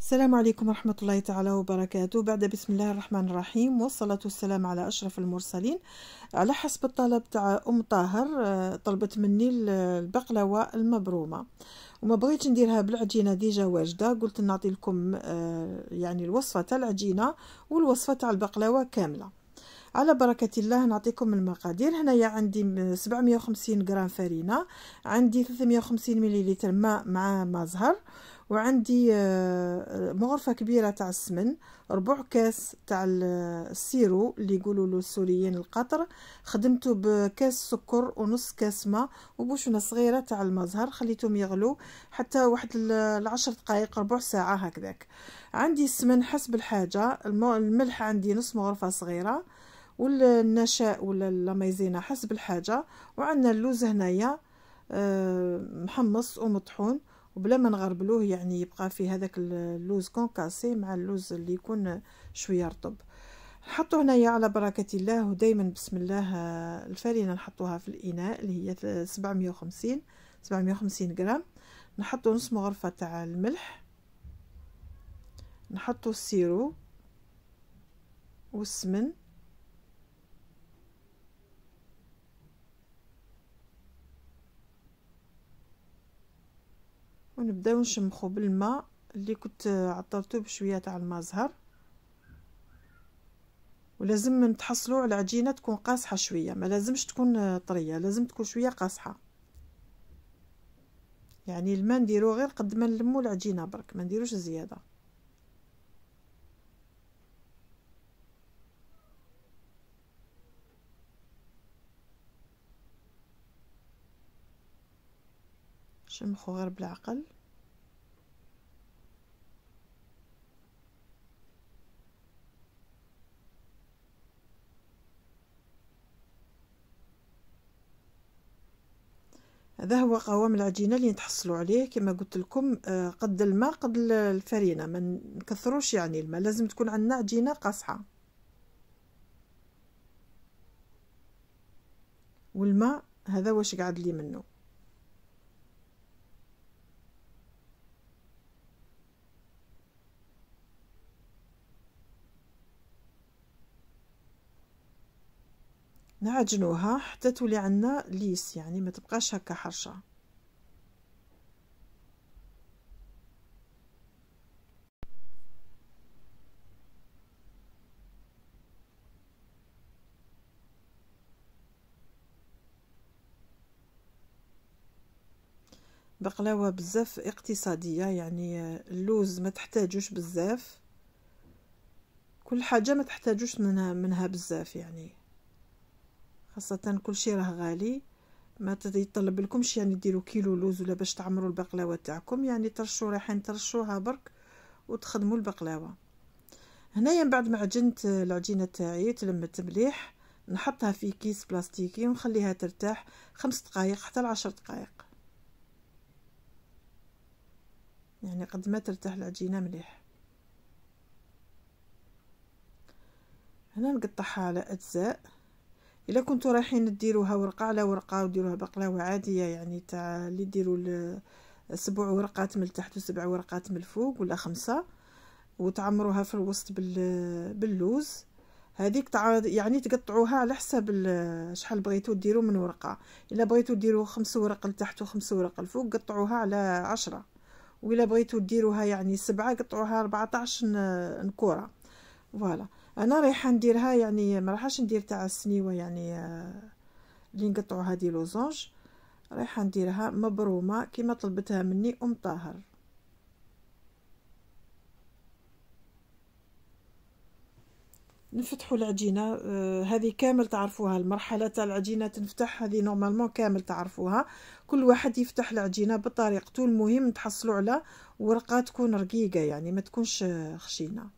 السلام عليكم ورحمة الله تعالى وبركاته بعد بسم الله الرحمن الرحيم والصلاة والسلام على أشرف المرسلين على حسب الطلب تاع أم طاهر آه، طلبت مني البقلاوة المبرومة وما بغيت نديرها بالعجينة ديجا واجدة قلت نعطي لكم آه، يعني الوصفة تاع العجينة والوصفة تاع البقلاوة كاملة على بركة الله نعطيكم المقادير هنايا عندي 750 غرام فرينة عندي 350 مليلتر ماء مع ماء زهر وعندي آه، مغرفة كبيرة تاع السمن ربع كاس تاع آه، السيرو اللي يقولوا له السوريين القطر خدمته بكاس سكر ونص كاس ماء وبوشونة صغيرة تاع المزهر خليتهم يغلو حتى واحد آه، العشر دقائق ربع ساعة هكذاك عندي السمن حسب الحاجة الملح عندي نص مغرفة صغيرة والنشاء ولا المايزينا حسب الحاجة وعندنا اللوز هنايا محمص ومطحون وبلا ما نغربلوه يعني يبقى في هذاك اللوز كونكاسي مع اللوز اللي يكون شويه رطب نحطو هنايا على بركه الله ودائما بسم الله آه، الفرينه نحطوها في الاناء اللي هي 750 750 غرام نحطو نص مغرفه تاع الملح نحطو السيرو والسمن ونبداو نشمخو بالماء اللي كنت عطرتو بشويه تاع الماء زهر ولازم نتحصلوا على عجينه تكون قاصحه شويه ما لازمش تكون طريه لازم تكون شويه قاصحه يعني الماء نديرو غير قد ما نلمو العجينه برك ما نديروش زياده شمخو غير بالعقل هذا هو قوام العجينة اللي تحصلوا عليه كما قلت لكم آه، قد الماء قد الفرينة ما نكثروش يعني الماء لازم تكون عندنا عجينة قاصحة والماء هذا واش قعد لي منه نعجنوها حتى تولي عندنا ليس يعني ما تبقاش هكا حرشه بقلاوه بزاف اقتصاديه يعني اللوز ما تحتاجوش بزاف كل حاجه ما تحتاجوش منها منها بزاف يعني خاصة كل شيء راه غالي ما يطلب لكمش يعني ديروا كيلو لوز ولا باش تعمروا البقلاوه تاعكم يعني ترشوا رايحين ترشوها برك وتخدموا البقلاوه هنايا من بعد ما عجنت العجينه تاعي تلمت مليح نحطها في كيس بلاستيكي ونخليها ترتاح خمس دقائق حتى العشر دقائق يعني قد ما ترتاح العجينه مليح هنا نقطعها على اجزاء الا كنتو رايحين ديروها ورقه على ورقه وديروها بقلاوه عاديه يعني تاع اللي ديروا سبع ورقات من التحت وسبع ورقات من الفوق ولا خمسه وتعمروها في الوسط بال باللوز هذيك يعني تقطعوها على حساب شحال بغيتو ديروا من ورقه الا بغيتو ديروا خمس ورق لتحت وخمس ورق لفوق قطعوها على عشرة وإلا بغيتو ديروها يعني سبعة قطعوها 14 نكوره فوالا انا رايحه نديرها يعني ما راحش ندير تاع السنيوه يعني آه، اللي نقطعوا هذه لوزونج رايحه نديرها مبرومه كما طلبتها مني ام طاهر نفتحوا العجينه آه هذه كامل تعرفوها المرحله تاع العجينه تنفتح هذه نورمالمون كامل تعرفوها كل واحد يفتح العجينه بطريقته المهم تحصلوا على ورقه تكون رقيقه يعني ما تكونش آه، خشينه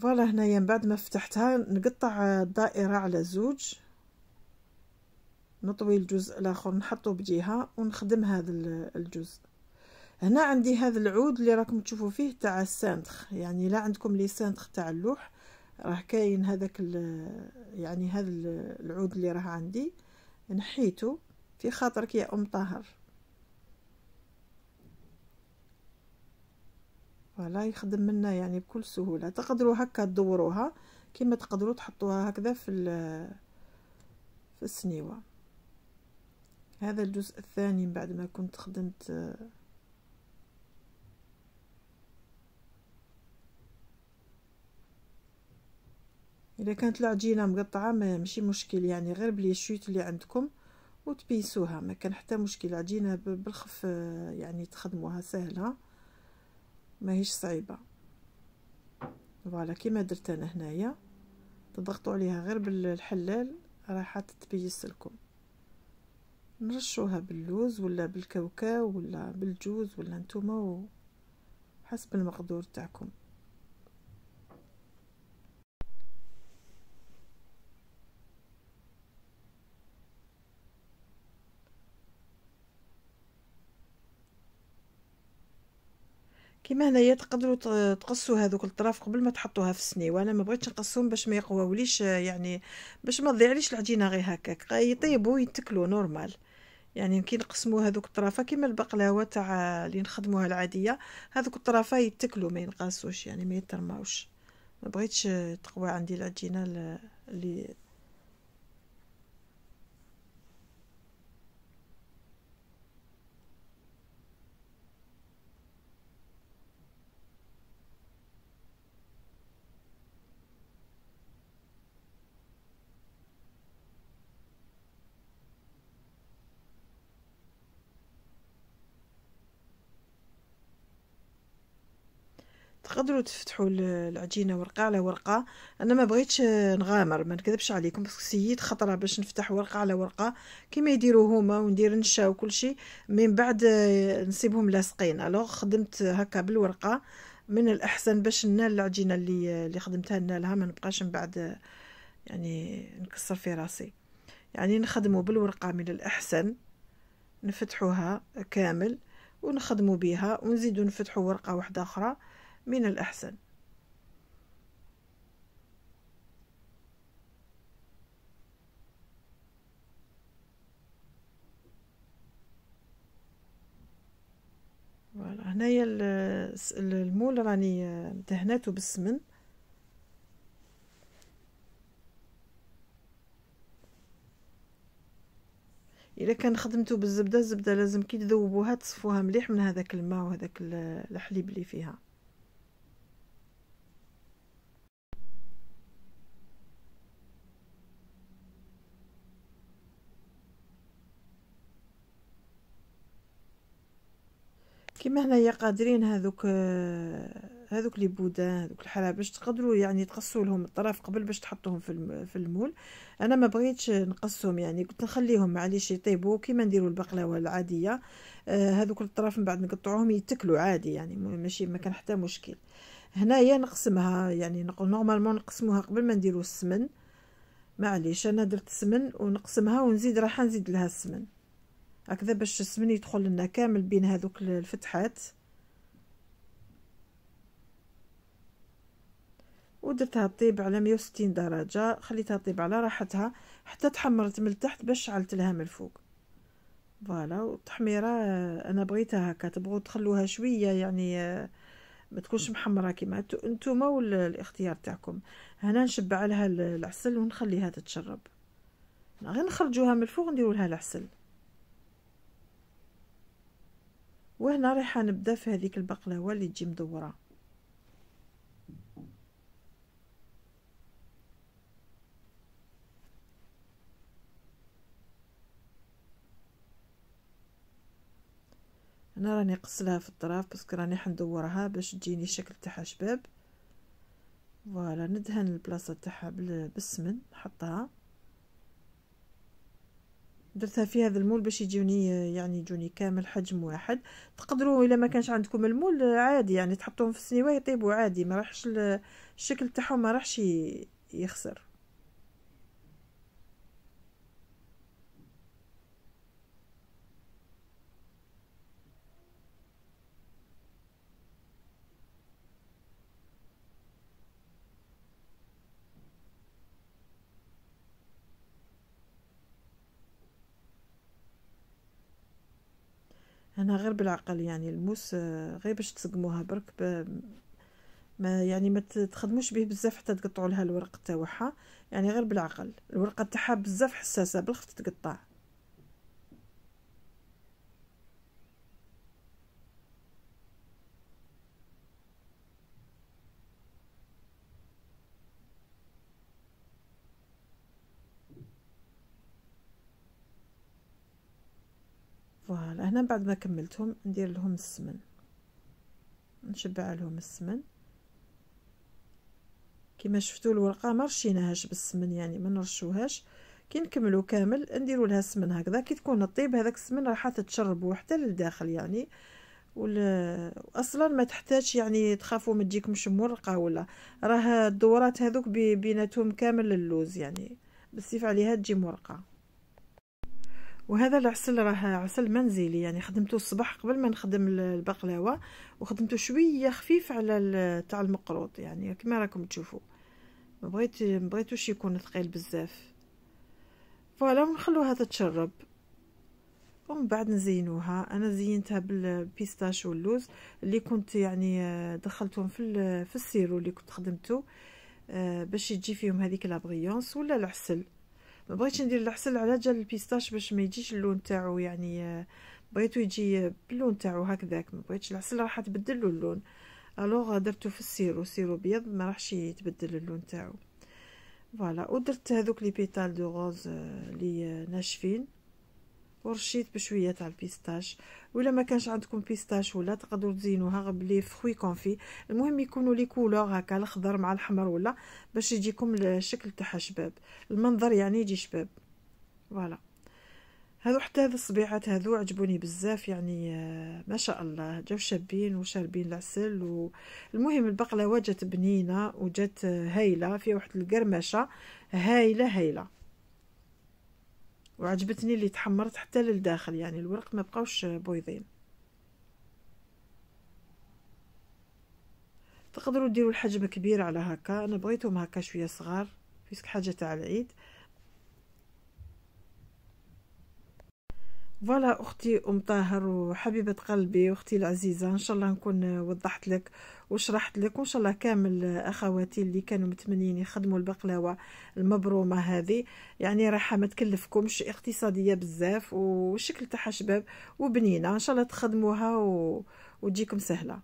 فوالا هنايا من بعد ما فتحتها نقطع آه، الدائره على زوج نطوي الجزء الاخر نحطه بجهه ونخدم هذا الجزء هنا عندي هذا العود اللي راكم تشوفوا فيه تاع السانتخ يعني لا عندكم لي سانتخ تاع اللوح راه كاين هذاك يعني هذا العود اللي راه عندي نحيته في خاطرك يا ام طاهر فوالا يخدم منا يعني بكل سهوله تقدروا هكا تدوروها كيما تقدروا تحطوها هكذا في في السنيوه هذا الجزء الثاني بعد ما كنت خدمت اذا كانت العجينه مقطعه ماشي مشكل يعني غير بلي شويت اللي عندكم وتبيسوها ما كان حتى مشكل عجينه بالخف يعني تخدموها سهله ماهيش صعيبه فوالا كيما درت انا هنايا تضغطوا عليها غير بالحلال راح تتبيس لكم نرشوها باللوز ولا بالكاوكاو ولا بالجوز ولا نتوما حسب المقدور تاعكم كيما هنايا تقدروا تقصوا هذوك الطراف قبل ما تحطوها في السني وانا ما بغيتش نقصهم باش ما يقواوليش يعني باش ما تضيعليش العجينه غير هكاك يطيبوا يتكلوا نورمال يعني كي نقسموا هذوك الطرافه كيما البقلاوه تاع اللي نخدموها العاديه هذوك الطرافه يتكلوا ما ينقصوش يعني ما يترماوش ما بغيتش تقوى عندي العجينه اللي تقدروا تفتحوا العجينه ورقه على ورقه انا ما بغيتش نغامر ما نكذبش عليكم باسكو سييت خطره باش نفتح ورقه على ورقه كيما يديروا هما وندير نشا وكل شيء من بعد نسيبهم لاصقين الوغ خدمت هكا بالورقه من الاحسن باش ننال العجينه اللي اللي خدمتها نالها ما نبقاش من بعد يعني نكسر في راسي يعني نخدموا بالورقه من الاحسن نفتحوها كامل ونخدموا بها ونزيدوا نفتحوا ورقه واحده اخرى من الأحسن هنايا المول راني دهناتو بالسمن الا كان خدمتو بالزبده الزبده لازم كي تذوبوها تصفوها مليح من هذاك الماء وهذاك الحليب اللي فيها كيما هنايا قادرين هذوك آه، هذوك لي بودان هذوك الحلابش تقدروا يعني تقصوا لهم الطرف قبل باش تحطوهم في في المول انا ما بغيتش نقصهم يعني قلت نخليهم معليش يطيبوا كيما نديروا البقلاوه العاديه آه، هذوك الطرف من بعد نقطعوهم يتكلوا عادي يعني ماشي ما كان حتى مشكل هنايا نقسمها يعني نورمالمون نقسموها قبل ما نديروا السمن معليش انا درت السمن ونقسمها ونزيد راح نزيد لها السمن هكذا باش السمن يدخل لنا كامل بين هذوك الفتحات ودرتها طيب على 160 درجة خليتها طيب على راحتها حتى تحمرت من التحت باش شعلت لها من الفوق فوالا والتحميرة آه، انا بغيتها هكا تبغوا تخلوها شوية يعني آه، ما تكونش محمرة كيما انتوما والاختيار تاعكم هنا نشبع لها العسل ونخليها تتشرب غير نخرجوها من الفوق نديروا لها العسل وهنا رايحه نبدا في هذيك البقلاوه اللي تجي مدوره هنا راني قصلها في الطراف باسكو راني حندورها باش تجيني شكل تاعها شباب فوالا ندهن البلاصه تاعها بالسمن نحطها درتها في هذا المول باش يجوني يعني يجوني كامل حجم واحد تقدروا الا ما كانش عندكم المول عادي يعني تحطوهم في السنيوه يطيبوا عادي ما راحش الشكل تاعهم ما راحش يخسر انا غير بالعقل يعني الموس غير باش تسقموها برك ب... ما يعني ما تخدموش به بزاف حتى تقطعوا لها الورق تاعها يعني غير بالعقل الورقه تاعها بزاف حساسه بالخف تتقطع هنا بعد ما كملتهم ندير لهم السمن نشبع لهم السمن كما شفتوا الورقه ما رشيناهاش بالسمن يعني ما نرشوهاش كي نكملو كامل نديرو لها السمن هكذا كي تكون طيب هذاك السمن راح تتشربو حتى للداخل يعني واصلا ما تحتاج يعني تخافوا ما تجيكمش مورقه ولا راه الدورات هذوك بيناتهم كامل اللوز يعني بالسيف عليها تجي مورقه وهذا العسل راه عسل منزلي يعني خدمته الصباح قبل ما نخدم البقلاوه وخدمته شويه خفيف على تاع المقروط يعني كما راكم تشوفوا ما بغيت ما بغيتوش يكون ثقيل بزاف فوالا ونخلوها تتشرب ومن بعد نزينوها انا زينتها بالبيستاش واللوز اللي كنت يعني آه، دخلتهم في في السيرو اللي كنت خدمته آه، باش يجي فيهم هذيك لابغيونس ولا العسل ما بغيتش ندير العسل على جال البيستاش باش ما يجيش اللون تاعو يعني آه، بغيتو يجي باللون تاعو هكذاك ما بغيتش العسل راح تبدل له اللون الوغ درتو في السيرو سيرو بيض ما راحش يتبدل اللون تاعو فوالا ودرت هذوك لي بيتال دو غوز آه، لي آه، ناشفين ورشيت بشويه تاع البيستاش ولا ما كانش عندكم بيستاش ولا تقدروا تزينوها بلي فخوي كونفي المهم يكونوا لي كولور هكا الاخضر مع الحمر ولا باش يجيكم الشكل تاعها شباب المنظر يعني يجي شباب فوالا هذو حتى هذو الصبيعات هذو عجبوني بزاف يعني آه، ما شاء الله جاو شابين وشاربين العسل والمهم البقلاوه جات بنينه وجات هايله فيها واحد القرمشه هايله هايله وعجبتني اللي تحمرت حتى للداخل يعني الورق ما بقاوش بويضين تقدروا ديروا الحجم كبير على هكا انا بغيتهم هكا شويه صغار فيسك حاجه تاع العيد فوالا اختي ام طاهر وحبيبه قلبي واختي العزيزه ان شاء الله نكون وضحت لك وشرحت لك وان شاء الله كامل اخواتي اللي كانوا متمنين يخدموا البقلاوه المبرومه هذه يعني راح ما تكلفكمش اقتصاديه بزاف والشكل تاعها شباب وبنينه ان شاء الله تخدموها و... وتجيكم سهله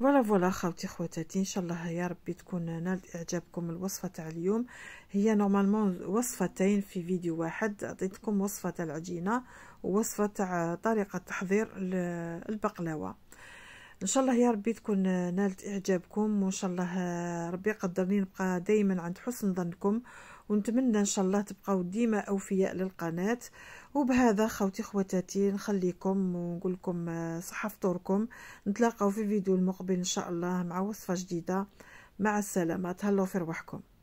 فوالا فوالا خاوتي خواتاتي ان شاء الله يا ربي تكون نالت اعجابكم الوصفه تاع اليوم هي نورمالمون وصفتين في فيديو واحد عطيتكم وصفه تاع العجينه ووصفه تاع طريقه تحضير البقلاوه ان شاء الله يا ربي تكون نالت اعجابكم وان شاء الله ربي يقدرني نبقى دائما عند حسن ظنكم ونتمنى ان شاء الله تبقاو ديما اوفياء للقناه وبهذا خوتي خواتاتي نخليكم ونقول لكم آه، صحه فطوركم نتلاقاو في الفيديو المقبل ان شاء الله مع وصفه جديده مع السلامه تهلاو في رواحكم